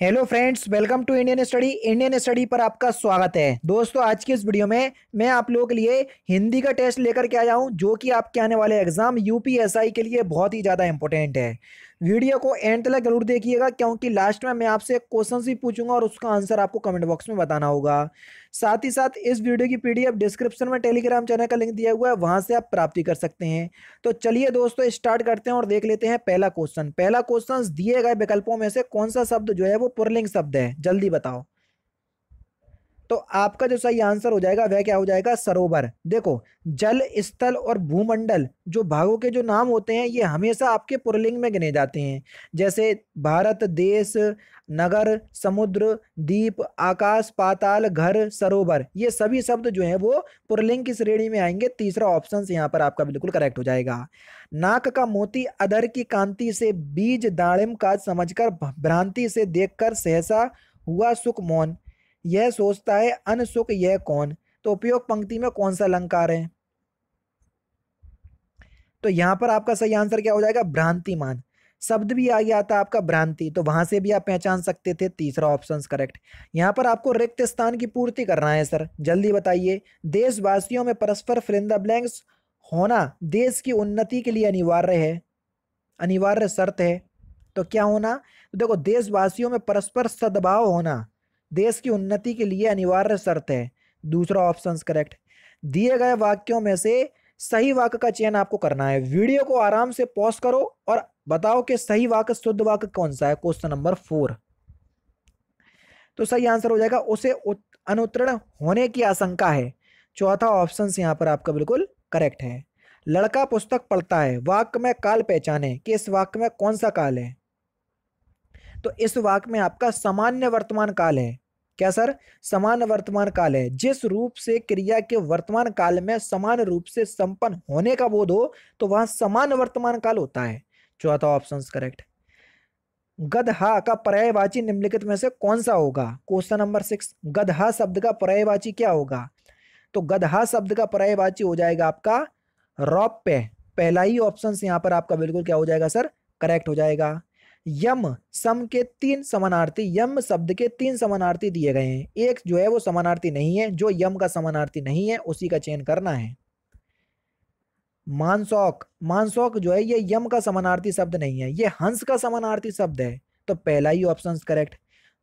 hello friends welcome to Indian study Indian study पर आपका स्वागत है दोस्तों आज की इस वीडियो में मैं आप लोगों के लिए हिंदी का टेस्ट लेकर के आया हूं जो कि आपके आने वाले एग्जाम यूपीएसआई के लिए बहुत ही ज़्यादा इंपॉर्टेंट है वीडियो को एंड तक जरूर देखिएगा क्योंकि लास्ट में मैं आपसे क्वेश्चन भी पूछूंगा और उसका आंसर आपको कमेंट बॉक्स में बताना होगा साथ ही साथ इस वीडियो की पीडीएफ डिस्क्रिप्शन में टेलीग्राम चैनल का लिंक दिया हुआ है वहाँ से आप प्राप्ति कर सकते हैं तो चलिए दोस्तों स्टार्ट करते हैं और देख लेते हैं पहला क्वेश्चन पहला क्वेश्चन दिए गए विकल्पों में से कौन सा शब्द जो है वो पुरलिंग शब्द है जल्दी बताओ तो आपका जो सही आंसर हो जाएगा वह क्या हो जाएगा सरोवर देखो जल स्थल और भूमंडल जो भागों के जो नाम होते हैं ये हमेशा आपके पुरलिंग में गिने जाते हैं जैसे भारत देश नगर समुद्र द्वीप आकाश पाताल घर सरोवर ये सभी शब्द जो हैं वो पुरलिंग की श्रेणी में आएंगे तीसरा ऑप्शन यहाँ पर आपका बिल्कुल करेक्ट हो जाएगा नाक का मोती अधर की कांति से बीज दाड़िम का समझकर भ्रांति से देखकर सहसा हुआ सुख मौन यह सोचता है अनसुख यह कौन तो उपयोग पंक्ति में कौन सा अलंकार है तो यहां पर आपका सही आंसर क्या हो जाएगा भ्रांतिमान शब्द भी आ गया था आपका भ्रांति तो वहां से भी आप पहचान सकते थे तीसरा ऑप्शन करेक्ट यहाँ पर आपको रिक्त स्थान की पूर्ति करना है सर जल्दी बताइए देशवासियों में परस्पर फिलिंदा ब्लैंक्स होना देश की उन्नति के लिए अनिवार्य है अनिवार्य शर्त है तो क्या होना तो देखो देशवासियों में परस्पर सद्भाव होना देश की उन्नति के लिए अनिवार्य शर्त है दूसरा ऑप्शन करेक्ट दिए गए वाक्यों में से सही वाक्य का चयन आपको करना है वीडियो को आराम से पॉज करो और बताओ कि सही वाक्य शुद्ध वाक्य कौन सा है क्वेश्चन नंबर फोर तो सही आंसर हो जाएगा उसे अनुत्तीर्ण होने की आशंका है चौथा ऑप्शन यहाँ पर आपका बिल्कुल करेक्ट है लड़का पुस्तक पढ़ता है वाक्य में काल पहचाने कि इस वाक्य में कौन सा काल है तो इस वाक्य में आपका सामान्य वर्तमान काल है क्या सर समान वर्तमान काल है जिस रूप से क्रिया के वर्तमान काल में समान रूप से संपन्न होने का बोध हो तो वह समान वर्तमान काल होता है चौथा ऑप्शन करेक्ट गदहा का पर्यायवाची निम्नलिखित में से कौन सा होगा क्वेश्चन नंबर सिक्स गदहा शब्द का पर्यायवाची क्या होगा तो गदहा शब्द का पर्यायवाची हो जाएगा आपका रौप्य पहला ही ऑप्शन यहां पर आपका बिल्कुल क्या हो जाएगा सर करेक्ट हो जाएगा यम सम के तीन समानार्थी यम शब्द के तीन समानार्थी दिए गए हैं एक जो है वो समानार्थी नहीं है जो यम का समानार्थी नहीं है उसी का चयन करना है मानसौक मानसौक जो है ये यम का समानार्थी शब्द नहीं है ये हंस का समानार्थी शब्द है तो पहला ही ऑप्शन करेक्ट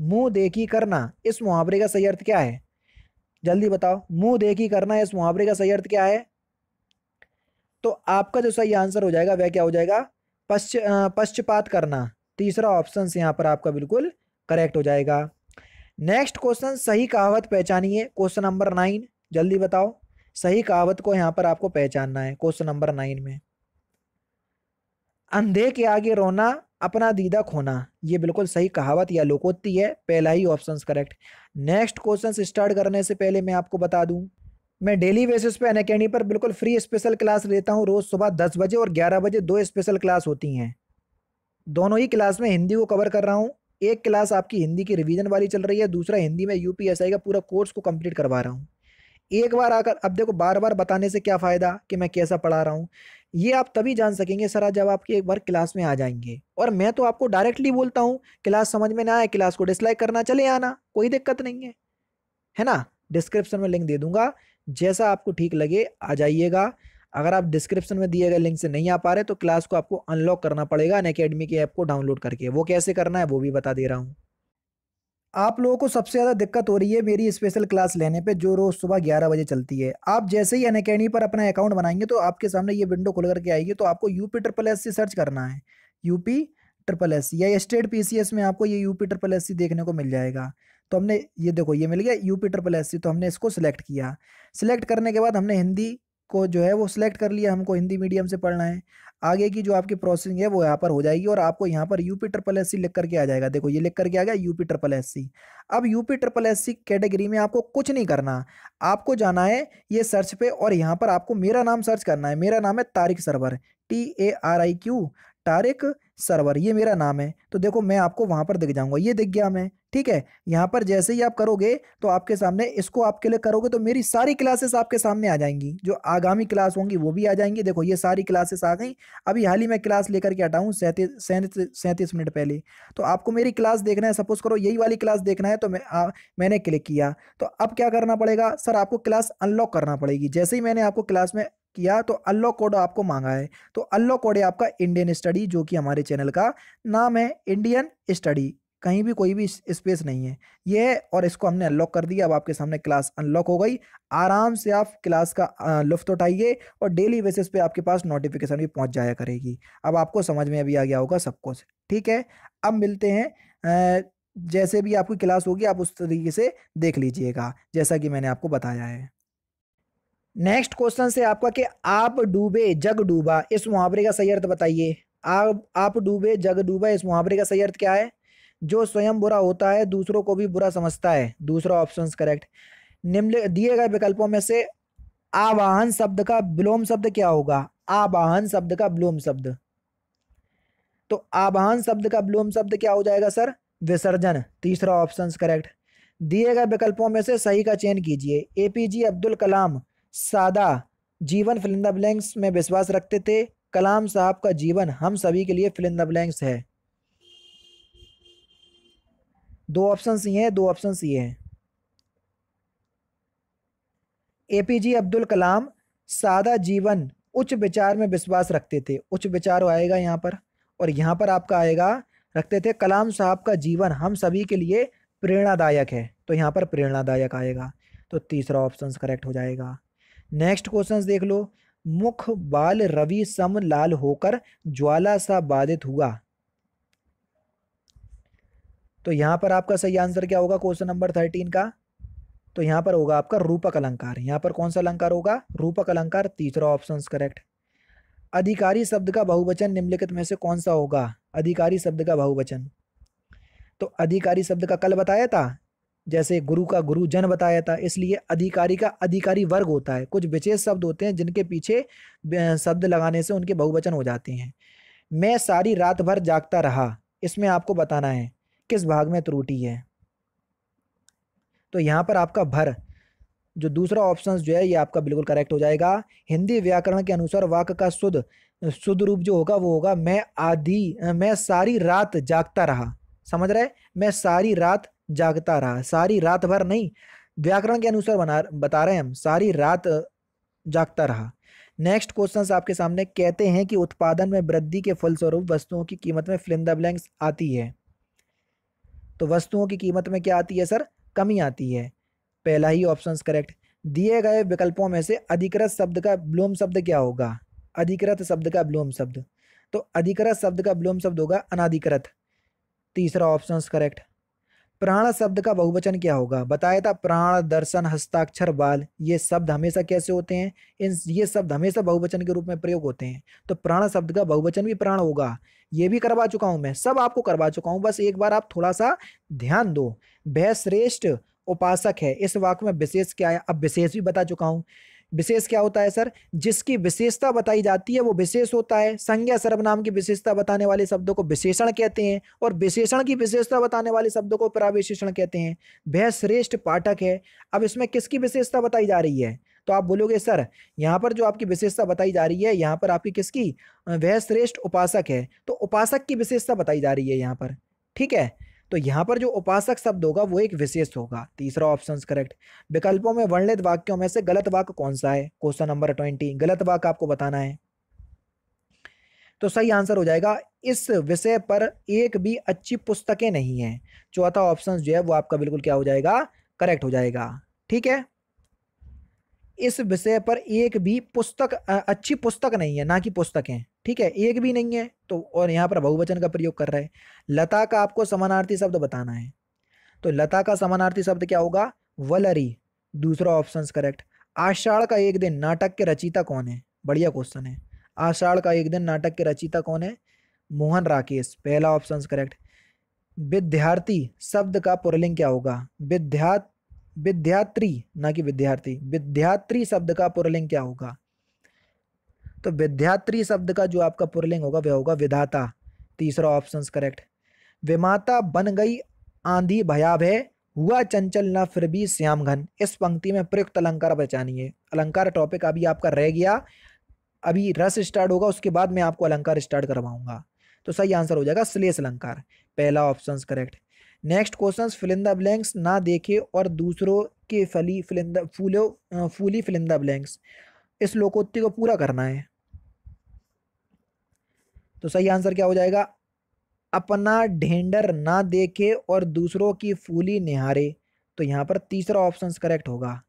मुंह देखी करना इस मुहावरे का सही अर्थ क्या है जल्दी बताओ मुंह देखी करना इस मुहावरे का सही अर्थ क्या है तो आपका जो सही आंसर हो जाएगा वह क्या हो जाएगा पश्च पश्चपात करना तीसरा ऑप्शन यहाँ पर आपका बिल्कुल करेक्ट हो जाएगा नेक्स्ट क्वेश्चन सही कहावत पहचानिए क्वेश्चन नंबर नाइन जल्दी बताओ सही कहावत को यहाँ पर आपको पहचानना है क्वेश्चन नंबर नाइन में अंधे के आगे रोना अपना दीदा खोना ये बिल्कुल सही कहावत या लोकोत्ति है पहला ही option correct next question start करने से पहले मैं आपको बता दूं मैं डेली बेसिस पे अन पर बिल्कुल फ्री स्पेशल क्लास लेता हूँ रोज़ सुबह दस बजे और ग्यारह बजे दो स्पेशल क्लास होती हैं दोनों ही क्लास में हिंदी को कवर कर रहा हूँ एक क्लास आपकी हिंदी की रिवीजन वाली चल रही है दूसरा हिंदी में यू का पूरा कोर्स को कंप्लीट करवा रहा हूँ एक बार आकर अब देखो बार बार बताने से क्या फ़ायदा कि मैं कैसा पढ़ा रहा हूँ ये आप तभी जान सकेंगे सर जब आपकी एक बार क्लास में आ जाएंगे और मैं तो आपको डायरेक्टली बोलता हूँ क्लास समझ में ना आए क्लास को डिसलाइक करना चले आना कोई दिक्कत नहीं है है ना डिस्क्रिप्शन में लिंक दे दूंगा जैसा आपको ठीक लगे आ जाइएगा अगर आप डिस्क्रिप्शन में दिए गए लिंक से नहीं आ पा रहे तो क्लास को आपको अनलॉक करना पड़ेगा अन अकेडमी के ऐप को डाउनलोड करके वो कैसे करना है वो भी बता दे रहा हूँ आप लोगों को सबसे ज़्यादा दिक्कत हो रही है मेरी स्पेशल क्लास लेने पे जो रोज़ सुबह 11 बजे चलती है आप जैसे ही अनकेडमी पर अपना अकाउंट बनाएंगे तो आपके सामने ये विंडो खुल करके आएगी तो आपको U P triple S C search करना है U P triple S C या स्टेट पी सी एस में आपको ये U P triple S C देखने को मिल जाएगा तो हमने ये देखो ये मिल गया U P triple S C तो हमने इसको सिलेक्ट किया सिलेक्ट करने के बाद हमने हिंदी को जो है वो सिलेक्ट कर लिया हमको हिंदी मीडियम से पढ़ना है आगे की जो आपकी प्रोसेसिंग है वो यहाँ पर हो जाएगी और आपको यहाँ पर U P triple S C लिख करके आ जाएगा देखो ये लिख करके आ गया U P triple S C अब U P triple S C category में आपको कुछ नहीं करना आपको जाना है ये सर्च पे और यहाँ पर आपको मेरा नाम सर्च करना है मेरा नाम है Tariq Sarwar T A R I Q Tariq Sarwar ये मेरा नाम है तो देखो मैं आपको वहाँ पर दिख जाऊँगा ये दिख गया मैं ठीक है यहाँ पर जैसे ही आप करोगे तो आपके सामने इसको आपके लिए करोगे तो मेरी सारी क्लासेस आपके सामने आ जाएंगी जो आगामी क्लास होंगी वो भी आ जाएंगी देखो ये सारी क्लासेस आ गई अभी हाल ही में क्लास लेकर के हटाऊँ सैंतीस सैंतीस सैंतीस मिनट पहले तो आपको मेरी क्लास देखना है सपोज करो यही वाली क्लास देखना है तो मैं आ, मैंने क्लिक किया तो अब क्या करना पड़ेगा सर आपको क्लास अनलॉक करना पड़ेगी जैसे ही मैंने आपको क्लास में किया तो अनलॉक कोड आपको मांगा है तो अनलॉक कोड है आपका इंडियन स्टडी जो कि हमारे चैनल का नाम है इंडियन स्टडी कहीं भी कोई भी स्पेस नहीं है ये और इसको हमने अनलॉक कर दिया अब आपके सामने क्लास अनलॉक हो गई आराम से आप क्लास का लुफ्त उठाइए और डेली बेसिस पे आपके पास नोटिफिकेशन भी पहुंच जाया करेगी अब आपको समझ में भी आ गया होगा सब कुछ ठीक है अब मिलते हैं जैसे भी आपकी क्लास होगी आप उस तरीके से देख लीजिएगा जैसा कि मैंने आपको बताया है नेक्स्ट क्वेश्चन से आपका कि आप डूबे जग डूबा इस मुहावरे का सही अर्थ बताइए आप आप डूबे जग डूबा इस मुहावरे का सही अर्थ क्या है जो स्वयं बुरा होता है दूसरों को भी बुरा समझता है दूसरा ऑप्शन करेक्ट निम्न दिए गए विकल्पों में से आवाहन शब्द का विलोम शब्द क्या होगा आवाहन शब्द का विलोम शब्द तो आवाहन शब्द का विलोम शब्द क्या हो जाएगा सर विसर्जन तीसरा ऑप्शन करेक्ट दिए गए विकल्पों में से सही का चयन कीजिए ए पी अब्दुल कलाम सादा जीवन फिलिंदा ब्लैंक्स में विश्वास रखते थे कलाम साहब का जीवन हम सभी के लिए फिलिंदा ब्लैंक्स है दो ऑप्शन ये हैं दो ऑप्शन ये हैं ए पी जे अब्दुल कलाम सादा जीवन उच्च विचार में विश्वास रखते थे उच्च विचार आएगा यहाँ पर और यहाँ पर आपका आएगा रखते थे कलाम साहब का जीवन हम सभी के लिए प्रेरणादायक है तो यहाँ पर प्रेरणादायक आएगा तो तीसरा ऑप्शन करेक्ट हो जाएगा नेक्स्ट क्वेश्चन देख लो मुख बाल रवि सम लाल होकर ज्वाला सा बाधित हुआ तो यहाँ पर आपका सही आंसर क्या होगा क्वेश्चन नंबर थर्टीन का तो यहाँ पर होगा आपका रूपक अलंकार यहाँ पर कौन सा अलंकार होगा रूपक अलंकार तीसरा ऑप्शन करेक्ट अधिकारी शब्द का बहुवचन निम्नलिखित में से कौन सा होगा अधिकारी शब्द का बहुवचन तो अधिकारी शब्द का कल बताया था जैसे गुरु का गुरु जन बताया था इसलिए अधिकारी का अधिकारी वर्ग होता है कुछ विशेष शब्द होते हैं जिनके पीछे शब्द लगाने से उनके बहुवचन हो जाते हैं मैं सारी रात भर जागता रहा इसमें आपको बताना है किस भाग में त्रुटि है तो यहाँ पर आपका भर जो दूसरा ऑप्शन जो है ये आपका बिल्कुल करेक्ट हो जाएगा हिंदी व्याकरण के अनुसार वाक का शुद्ध शुद्ध रूप जो होगा वो होगा मैं आधी मैं सारी रात जागता रहा समझ रहे मैं सारी रात जागता रहा सारी रात भर नहीं व्याकरण के अनुसार बना बता रहे हैं हम सारी रात जागता रहा नेक्स्ट क्वेश्चन आपके सामने कहते हैं कि उत्पादन में वृद्धि के फलस्वरूप वस्तुओं की कीमत में फिलिंदा ब्लैंक्स आती है तो वस्तुओं की कीमत में क्या आती है सर कमी आती है पहला ही ऑप्शन करेक्ट दिए गए विकल्पों में से अधिकृत शब्द का ब्लोम शब्द क्या होगा अधिकृत शब्द का ब्लोम शब्द तो अधिकृत शब्द का ब्लोम शब्द होगा अनाधिकृत तीसरा ऑप्शन करेक्ट प्राण शब्द का बहुवचन क्या होगा बताया था प्राण दर्शन हस्ताक्षर बाल ये शब्द हमेशा कैसे होते हैं इन ये शब्द हमेशा बहुवचन के रूप में प्रयोग होते हैं तो प्राण शब्द का बहुवचन भी प्राण होगा ये भी करवा चुका हूँ मैं सब आपको करवा चुका हूँ बस एक बार आप थोड़ा सा ध्यान दो वह श्रेष्ठ उपासक है इस वाक्य में विशेष क्या है अब विशेष भी बता चुका हूँ विशेष क्या होता है सर जिसकी विशेषता बताई जाती है वो विशेष होता है संज्ञा सर्वनाम की विशेषता बताने वाले शब्दों को विशेषण कहते हैं और विशेषण की विशेषता बताने वाले शब्दों को प्राविशेषण कहते हैं वह श्रेष्ठ पाठक है अब इसमें किसकी विशेषता बताई जा रही है तो आप बोलोगे सर यहाँ पर जो आपकी विशेषता बताई जा रही है यहाँ पर आपकी किसकी वह श्रेष्ठ उपासक है तो उपासक की विशेषता बताई जा रही है यहाँ पर ठीक है तो यहाँ पर जो उपासक शब्द होगा वो एक विशेष होगा तीसरा ऑप्शन करेक्ट विकल्पों में वर्णित वाक्यों में से गलत वाक्य कौन सा है क्वेश्चन नंबर ट्वेंटी गलत वाक्य आपको बताना है तो सही आंसर हो जाएगा इस विषय पर एक भी अच्छी पुस्तकें नहीं है चौथा ऑप्शन जो है वो आपका बिल्कुल क्या हो जाएगा करेक्ट हो जाएगा ठीक है इस विषय पर एक भी पुस्तक अच्छी पुस्तक नहीं है ना कि पुस्तकें ठीक है एक भी नहीं है तो और यहाँ पर बहुवचन का प्रयोग कर रहे हैं लता का आपको समानार्थी शब्द बताना है तो लता का समानार्थी शब्द क्या होगा वलरी दूसरा ऑप्शन करेक्ट आषाढ़ का एक दिन नाटक के रचिता कौन है बढ़िया क्वेश्चन है आषाढ़ का एक दिन नाटक के रचिता कौन है मोहन राकेश पहला ऑप्शन करेक्ट विद्यार्थी शब्द का पुरलिंग क्या होगा विद्या विद्यात्री ना कि विद्यार्थी विद्यात्री शब्द का पुरलिंग क्या होगा तो विद्यात्री शब्द का जो आपका पुरलिंग होगा वह होगा विधाता तीसरा ऑप्शन करेक्ट विमाता बन गई आंधी है हुआ चंचल ना फिर भी श्याम घन इस पंक्ति में प्रयुक्त अलंकार है अलंकार टॉपिक अभी आपका रह गया अभी रस स्टार्ट होगा उसके बाद मैं आपको अलंकार स्टार्ट करवाऊंगा तो सही आंसर हो जाएगा श्लेष अलंकार पहला option correct next question fill in the blanks ना देखे और दूसरों के फली फिलिंदा फूलो फूली फिलिंदा ब्लैंक्स इस लोकोत्ति को पूरा करना है तो सही आंसर क्या हो जाएगा अपना ढेंडर ना देखे और दूसरों की फूली निहारे तो यहाँ पर तीसरा ऑप्शन करेक्ट होगा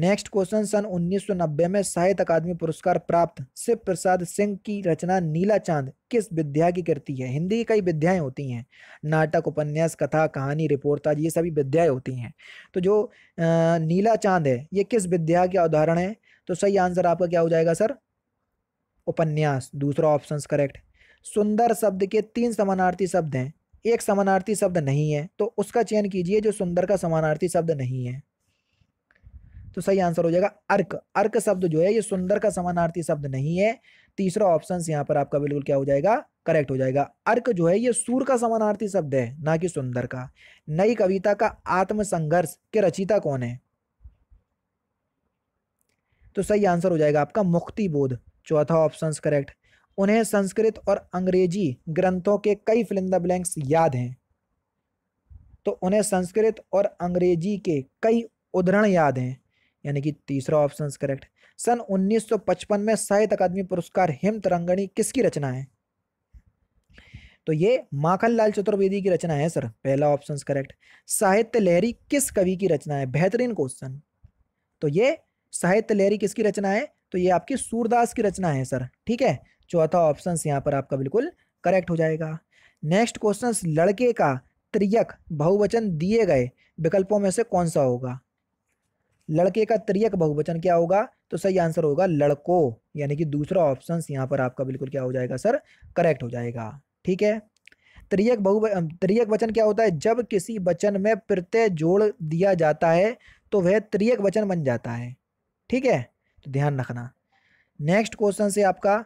नेक्स्ट क्वेश्चन सन 1990 में साहित्य अकादमी पुरस्कार प्राप्त शिव प्रसाद सिंह की रचना नीला चांद किस विद्या की करती है हिंदी की कई विद्याएं होती हैं नाटक उपन्यास कथा कहानी रिपोर्टाज ये सभी विद्याएं होती हैं तो जो नीला चांद है ये किस विद्या का उदाहरण है तो सही आंसर आपका क्या हो जाएगा सर उपन्यास दूसरा ऑप्शन करेक्ट सुंदर शब्द के तीन समानार्थी शब्द हैं एक समानार्थी शब्द नहीं है तो उसका चयन कीजिए जो सुंदर का समानार्थी शब्द नहीं है तो सही आंसर हो जाएगा अर्क अर्क शब्द जो है ये सुंदर का समानार्थी शब्द नहीं है तीसरा ऑप्शन यहाँ पर आपका बिल्कुल क्या हो जाएगा करेक्ट हो जाएगा अर्क जो है ये सूर का समानार्थी शब्द है ना कि सुंदर का नई कविता का आत्मसंघर्ष के रचिता कौन है तो सही आंसर हो जाएगा आपका मुक्ति बोध चौथा ऑप्शन करेक्ट उन्हें संस्कृत और अंग्रेजी ग्रंथों के कई द ब्लैंक्स याद हैं तो उन्हें संस्कृत और अंग्रेजी के कई उदाहरण याद हैं यानी कि तीसरा ऑप्शन करेक्ट सन 1955 में साहित्य अकादमी पुरस्कार हिम तरंगणी किसकी रचना है तो ये माखन लाल चतुर्वेदी की रचना है सर पहला ऑप्शन करेक्ट साहित्य लहरी किस कवि की रचना है बेहतरीन क्वेश्चन तो ये साहित्य लहरी किसकी रचना है तो ये आपकी सूरदास की रचना है सर ठीक है चौथा ऑप्शन यहाँ पर आपका बिल्कुल करेक्ट हो जाएगा नेक्स्ट क्वेश्चन लड़के का त्रियक बहुवचन दिए गए विकल्पों में से कौन सा होगा लड़के का त्रियक बहुवचन क्या होगा तो सही आंसर होगा लड़को यानी कि दूसरा ऑप्शन यहाँ पर आपका बिल्कुल क्या हो जाएगा सर करेक्ट हो जाएगा ठीक है त्रियक बहु त्रियक वचन क्या होता है जब किसी वचन में प्रत्यय जोड़ दिया जाता है तो वह त्रियक वचन बन जाता है ठीक है तो ध्यान रखना नेक्स्ट क्वेश्चन से आपका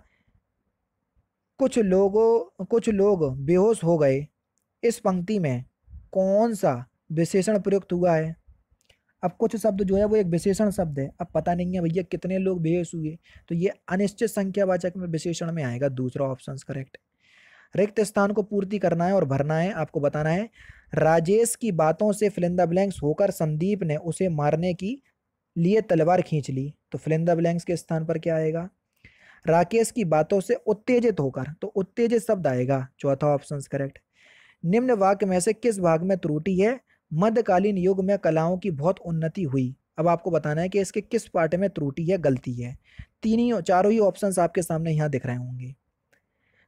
कुछ लोगों कुछ लोग बेहोश हो गए इस पंक्ति में कौन सा विशेषण प्रयुक्त हुआ है अब कुछ शब्द जो है वो एक विशेषण शब्द है अब पता नहीं है भैया कितने लोग बेहोश हुए तो ये अनिश्चित संख्यावाचक में विशेषण में आएगा दूसरा ऑप्शन करेक्ट रिक्त स्थान को पूर्ति करना है और भरना है आपको बताना है राजेश की बातों से फिलिंदा ब्लैंक्स होकर संदीप ने उसे मारने की लिए तलवार खींच ली तो फिलिंदा ब्लैंक्स के स्थान पर क्या आएगा राकेश की बातों से उत्तेजित होकर तो उत्तेजित शब्द आएगा चौथा ऑप्शन करेक्ट निम्न वाक्य में से किस भाग में त्रुटि है मध्यकालीन युग में कलाओं की बहुत उन्नति हुई अब आपको बताना है कि इसके किस पार्ट में त्रुटि है गलती है तीन ही चारों ही ऑप्शंस आपके सामने यहाँ दिख रहे होंगे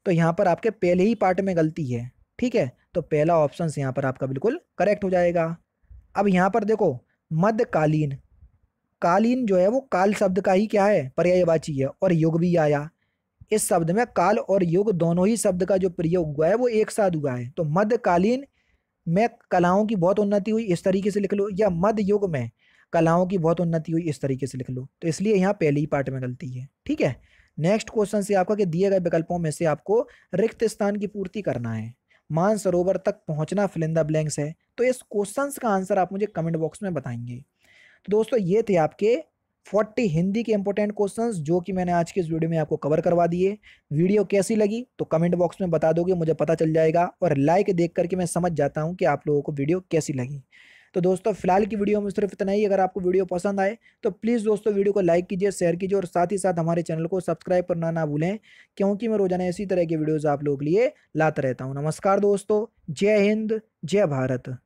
तो यहाँ पर आपके पहले ही पार्ट में गलती है ठीक है तो पहला ऑप्शन यहाँ पर आपका बिल्कुल करेक्ट हो जाएगा अब यहाँ पर देखो मध्यकालीन कालीन जो है वो काल शब्द का ही क्या है पर्यायवाची है और युग भी आया इस शब्द में काल और युग दोनों ही शब्द का जो प्रयोग हुआ है वो एक साथ हुआ है तो मध्यकालीन में कलाओं की बहुत उन्नति हुई इस तरीके से लिख लो या मध्य युग में कलाओं की बहुत उन्नति हुई इस तरीके से लिख लो तो इसलिए यहाँ पहले ही पार्ट में गलती है ठीक है नेक्स्ट क्वेश्चन से आपका कि दिए गए विकल्पों में से आपको रिक्त स्थान की पूर्ति करना है मानसरोवर तक पहुंचना फिलिंदा ब्लैंक्स है तो इस क्वेश्चन का आंसर आप मुझे कमेंट बॉक्स में बताएंगे तो दोस्तों ये थे आपके 40 हिंदी के इंपॉर्टेंट क्वेश्चंस जो कि मैंने आज के इस वीडियो में आपको कवर करवा दिए वीडियो कैसी लगी तो कमेंट बॉक्स में बता दोगे मुझे पता चल जाएगा और लाइक देख करके मैं समझ जाता हूँ कि आप लोगों को वीडियो कैसी लगी तो दोस्तों फिलहाल की वीडियो में सिर्फ इतना ही अगर आपको वीडियो पसंद आए तो प्लीज़ दोस्तों वीडियो को लाइक कीजिए शेयर कीजिए और साथ ही साथ हमारे चैनल को सब्सक्राइब करना ना भूलें क्योंकि मैं रोजाना इसी तरह के वीडियोज़ आप लोगों के लिए लाता रहता हूँ नमस्कार दोस्तों जय हिंद जय भारत